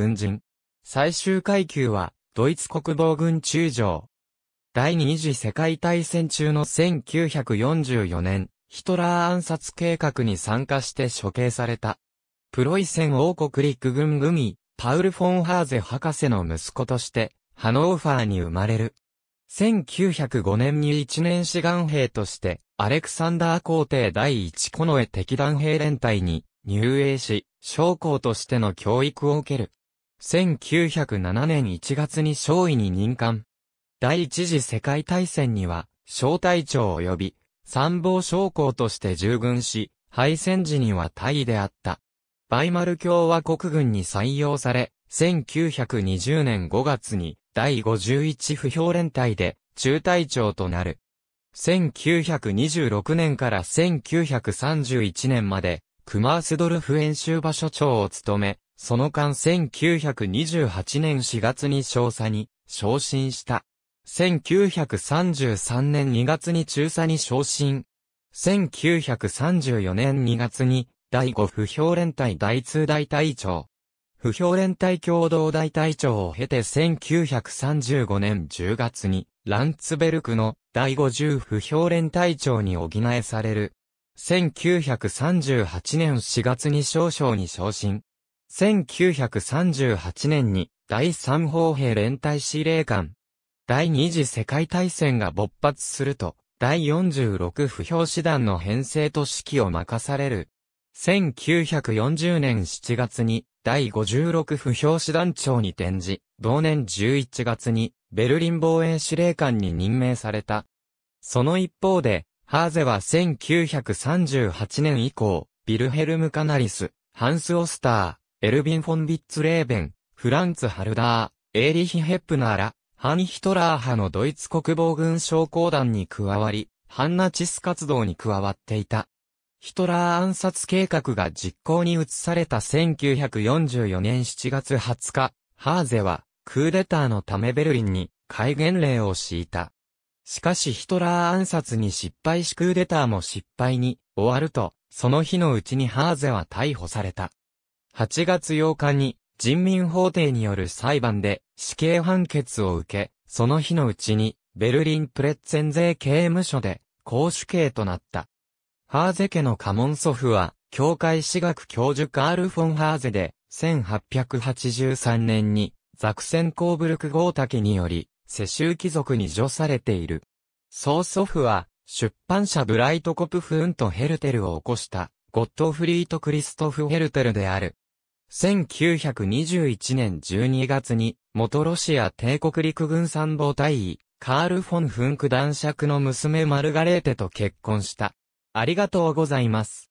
軍人。最終階級は、ドイツ国防軍中将。第二次世界大戦中の1944年、ヒトラー暗殺計画に参加して処刑された。プロイセン王国陸軍組、パウル・フォンハーゼ博士の息子として、ハノーファーに生まれる。1905年に一年志願兵として、アレクサンダー皇帝第一近衛敵団兵連隊に入営し、将校としての教育を受ける。1907年1月に少尉に任官。第一次世界大戦には、小隊長及び、参謀将校として従軍し、敗戦時には大尉であった。バイマル共和国軍に採用され、1920年5月に第51不評連隊で中隊長となる。1926年から1931年まで、クマースドルフ演習場所長を務め、その間1928年4月に少佐に昇進した。1933年2月に中佐に昇進。1934年2月に第5不評連隊第2大隊長。不評連隊共同大隊長を経て1935年10月にランツベルクの第50不評連隊長に補えされる。1938年4月に少将に昇進。1938年に第三砲兵連隊司令官。第二次世界大戦が勃発すると、第46不評師団の編成と指揮を任される。1940年7月に第56不評師団長に転じ、同年11月にベルリン防衛司令官に任命された。その一方で、ハーゼは1938年以降、ビルヘルム・カナリス、ハンス・オスター、エルビン・フォン・ビッツ・レーベン、フランツ・ハルダー、エーリヒ・ヘップナーら、ハン・ヒトラー派のドイツ国防軍将校団に加わり、反ナチス活動に加わっていた。ヒトラー暗殺計画が実行に移された1944年7月20日、ハーゼは、クーデターのためベルリンに、戒厳令を敷いた。しかしヒトラー暗殺に失敗しクーデターも失敗に終わると、その日のうちにハーゼは逮捕された。8月8日に人民法廷による裁判で死刑判決を受け、その日のうちにベルリンプレッツェン税刑務所で公主刑となった。ハーゼ家の家門祖父は、教会史学教授カール・フォン・ハーゼで、1883年にザクセンコーブルクゴータケにより、世襲貴族に除されている。曽祖父は、出版社ブライトコプフーンとヘルテルを起こした、ゴットフリート・クリストフ・ヘルテルである。1921年12月に、元ロシア帝国陸軍参謀大尉、カール・フォン・フンク男爵の娘マルガレーテと結婚した。ありがとうございます。